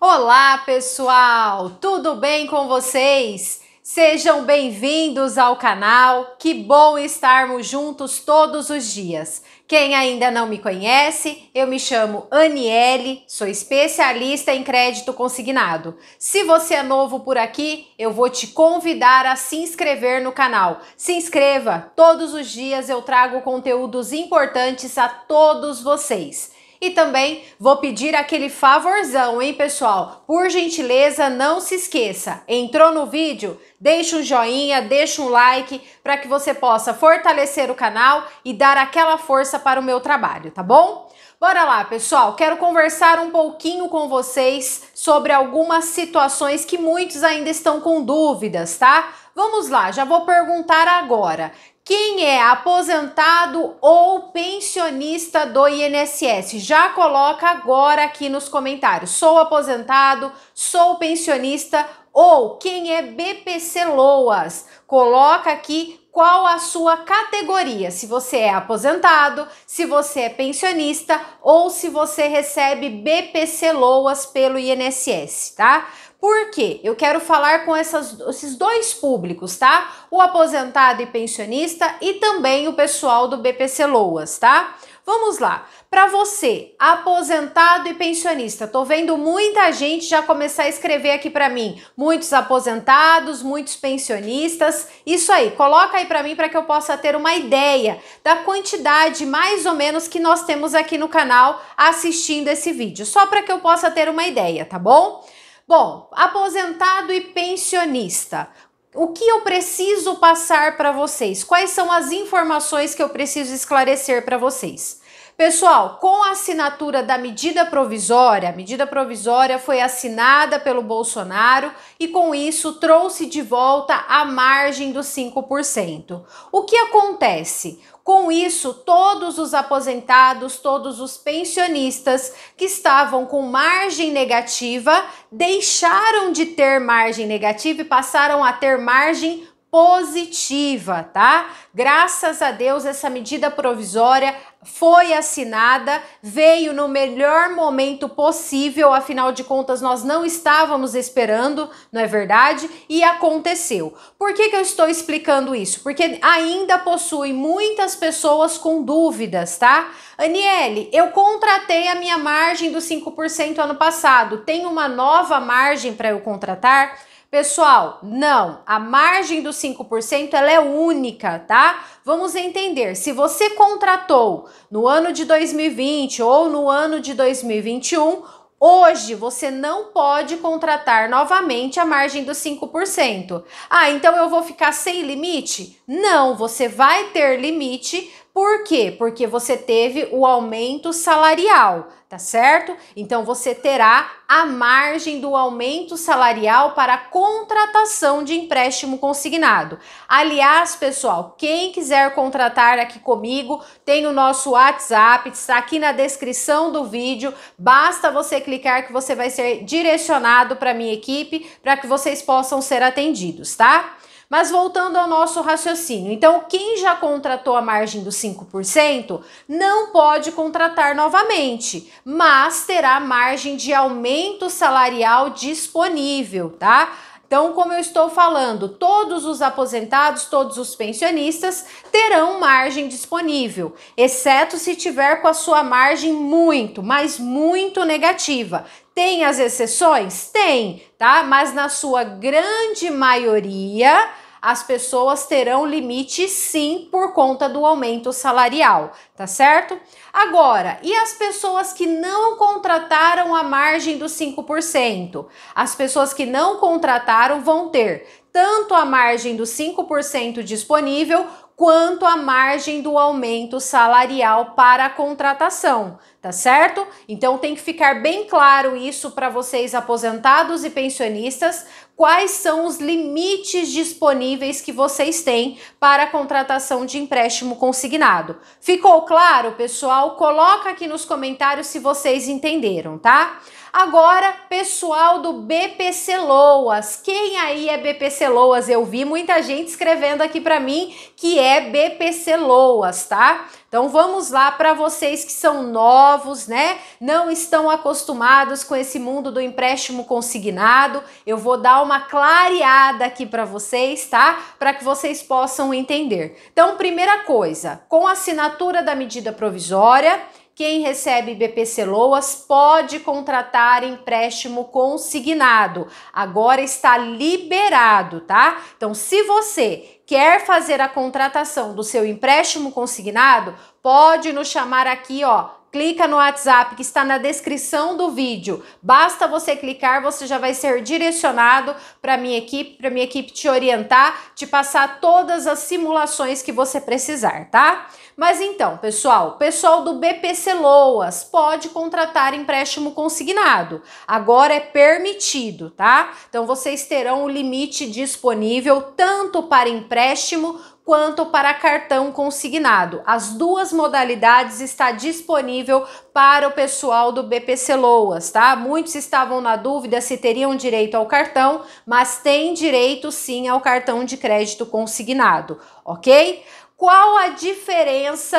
Olá, pessoal! Tudo bem com vocês? Sejam bem-vindos ao canal. Que bom estarmos juntos todos os dias. Quem ainda não me conhece, eu me chamo Aniele, sou especialista em crédito consignado. Se você é novo por aqui, eu vou te convidar a se inscrever no canal. Se inscreva, todos os dias eu trago conteúdos importantes a todos vocês. E também vou pedir aquele favorzão, hein, pessoal? Por gentileza, não se esqueça. Entrou no vídeo? Deixa um joinha, deixa um like para que você possa fortalecer o canal e dar aquela força para o meu trabalho, tá bom? Bora lá, pessoal. Quero conversar um pouquinho com vocês sobre algumas situações que muitos ainda estão com dúvidas, tá? Vamos lá, já vou perguntar agora. Quem é aposentado ou pensionista do INSS? Já coloca agora aqui nos comentários. Sou aposentado, sou pensionista ou quem é BPC Loas? Coloca aqui qual a sua categoria, se você é aposentado, se você é pensionista ou se você recebe BPC Loas pelo INSS, tá? Por quê? Eu quero falar com essas, esses dois públicos, tá? O aposentado e pensionista e também o pessoal do BPC Loas, tá? Vamos lá. Para você, aposentado e pensionista, tô vendo muita gente já começar a escrever aqui para mim. Muitos aposentados, muitos pensionistas. Isso aí, coloca aí para mim para que eu possa ter uma ideia da quantidade mais ou menos que nós temos aqui no canal assistindo esse vídeo, só para que eu possa ter uma ideia, tá bom? Bom, aposentado e pensionista. O que eu preciso passar para vocês? Quais são as informações que eu preciso esclarecer para vocês? Pessoal, com a assinatura da medida provisória, a medida provisória foi assinada pelo Bolsonaro e com isso trouxe de volta a margem dos 5%. O que acontece? Com isso, todos os aposentados, todos os pensionistas que estavam com margem negativa deixaram de ter margem negativa e passaram a ter margem positiva, tá? Graças a Deus, essa medida provisória foi assinada, veio no melhor momento possível, afinal de contas, nós não estávamos esperando, não é verdade? E aconteceu. Por que, que eu estou explicando isso? Porque ainda possui muitas pessoas com dúvidas, tá? Aniele, eu contratei a minha margem do 5% ano passado, tem uma nova margem para eu contratar? Pessoal, não, a margem do 5% ela é única, tá? Vamos entender, se você contratou no ano de 2020 ou no ano de 2021, Hoje você não pode contratar novamente a margem dos 5%. Ah, então eu vou ficar sem limite? Não, você vai ter limite, por quê? Porque você teve o aumento salarial, tá certo? Então você terá a margem do aumento salarial para contratação de empréstimo consignado. Aliás, pessoal, quem quiser contratar aqui comigo, tem o nosso WhatsApp, está aqui na descrição do vídeo. Basta você clicar que você vai ser direcionado para minha equipe para que vocês possam ser atendidos, tá? Mas voltando ao nosso raciocínio, então quem já contratou a margem dos 5% não pode contratar novamente, mas terá margem de aumento salarial disponível, tá? Então, como eu estou falando, todos os aposentados, todos os pensionistas terão margem disponível, exceto se tiver com a sua margem muito, mas muito negativa. Tem as exceções? Tem, tá? Mas na sua grande maioria, as pessoas terão limite sim por conta do aumento salarial, tá certo? Agora, e as pessoas que não contrataram a margem dos 5%? As pessoas que não contrataram vão ter tanto a margem dos 5% disponível quanto à margem do aumento salarial para a contratação, tá certo? Então tem que ficar bem claro isso para vocês aposentados e pensionistas, quais são os limites disponíveis que vocês têm para a contratação de empréstimo consignado. Ficou claro, pessoal? Coloca aqui nos comentários se vocês entenderam, tá? Agora, pessoal do BPC Loas, quem aí é BPC Loas? Eu vi muita gente escrevendo aqui para mim que é BPC Loas, tá? Então vamos lá para vocês que são novos, né? Não estão acostumados com esse mundo do empréstimo consignado. Eu vou dar uma clareada aqui para vocês, tá? Para que vocês possam entender. Então, primeira coisa, com a assinatura da medida provisória, quem recebe BPC Loas pode contratar empréstimo consignado. Agora está liberado, tá? Então, se você quer fazer a contratação do seu empréstimo consignado, pode nos chamar aqui, ó, clica no WhatsApp que está na descrição do vídeo. Basta você clicar, você já vai ser direcionado para minha equipe, para minha equipe te orientar, te passar todas as simulações que você precisar, tá? Mas então, pessoal, pessoal do BPC Loas pode contratar empréstimo consignado. Agora é permitido, tá? Então vocês terão o limite disponível tanto para empréstimo quanto para cartão consignado. As duas modalidades está disponível para o pessoal do BPC Loas, tá? Muitos estavam na dúvida se teriam direito ao cartão, mas tem direito sim ao cartão de crédito consignado, ok? Qual a diferença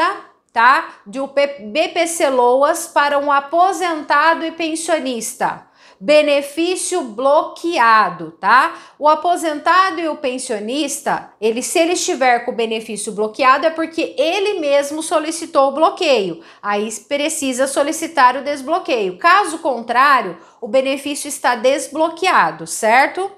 tá, do BPC Loas para um aposentado e pensionista? benefício bloqueado, tá? O aposentado e o pensionista, ele se ele estiver com o benefício bloqueado é porque ele mesmo solicitou o bloqueio. Aí precisa solicitar o desbloqueio. Caso contrário, o benefício está desbloqueado, certo?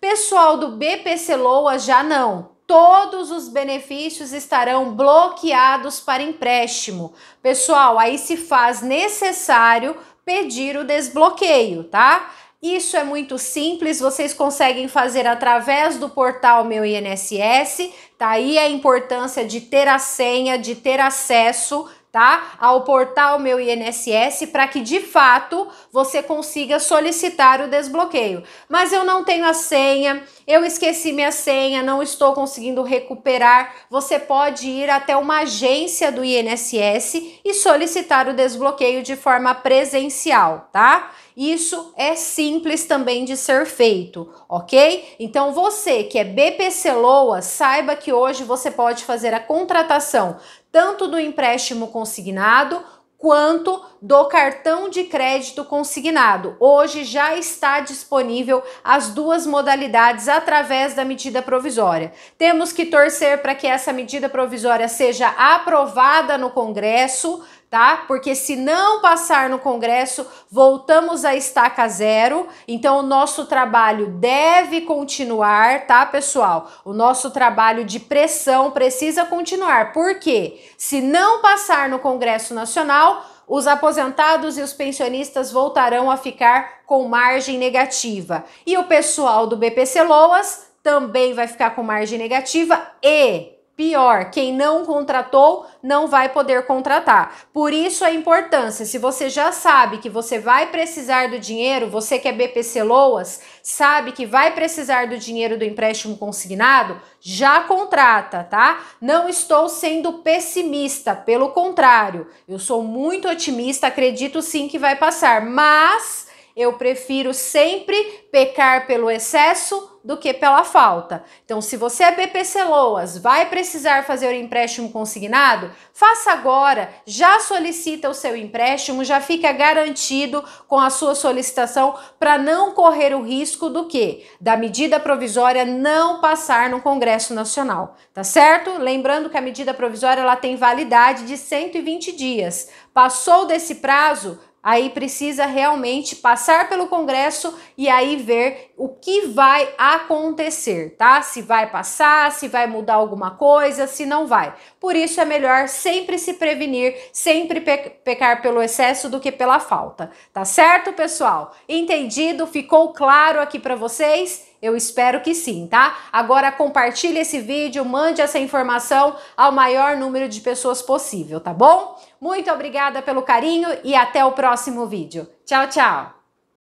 Pessoal do BPC Loa já não. Todos os benefícios estarão bloqueados para empréstimo. Pessoal, aí se faz necessário pedir o desbloqueio, tá? Isso é muito simples, vocês conseguem fazer através do portal Meu INSS, tá aí a importância de ter a senha, de ter acesso tá? Ao portal Meu INSS para que de fato você consiga solicitar o desbloqueio. Mas eu não tenho a senha, eu esqueci minha senha, não estou conseguindo recuperar. Você pode ir até uma agência do INSS e solicitar o desbloqueio de forma presencial, tá? Isso é simples também de ser feito, ok? Então você que é BPC Loa, saiba que hoje você pode fazer a contratação tanto do empréstimo consignado quanto do cartão de crédito consignado. Hoje já está disponível as duas modalidades através da medida provisória. Temos que torcer para que essa medida provisória seja aprovada no Congresso tá? Porque se não passar no Congresso, voltamos à estaca zero. Então o nosso trabalho deve continuar, tá, pessoal? O nosso trabalho de pressão precisa continuar. Por quê? Se não passar no Congresso Nacional, os aposentados e os pensionistas voltarão a ficar com margem negativa. E o pessoal do BPC Loas também vai ficar com margem negativa e Pior, quem não contratou não vai poder contratar. Por isso a importância, se você já sabe que você vai precisar do dinheiro, você que é BPC Loas, sabe que vai precisar do dinheiro do empréstimo consignado, já contrata, tá? Não estou sendo pessimista, pelo contrário, eu sou muito otimista, acredito sim que vai passar, mas eu prefiro sempre pecar pelo excesso do que pela falta. Então, se você é BP Celoas, vai precisar fazer o empréstimo consignado, faça agora, já solicita o seu empréstimo, já fica garantido com a sua solicitação para não correr o risco do que? Da medida provisória não passar no Congresso Nacional, tá certo? Lembrando que a medida provisória ela tem validade de 120 dias. Passou desse prazo, Aí precisa realmente passar pelo Congresso e aí ver o que vai acontecer, tá? Se vai passar, se vai mudar alguma coisa, se não vai. Por isso é melhor sempre se prevenir, sempre pecar pelo excesso do que pela falta, tá certo, pessoal? Entendido? Ficou claro aqui para vocês? Eu espero que sim, tá? Agora compartilhe esse vídeo, mande essa informação ao maior número de pessoas possível, tá bom? Muito obrigada pelo carinho e até o próximo vídeo. Tchau, tchau!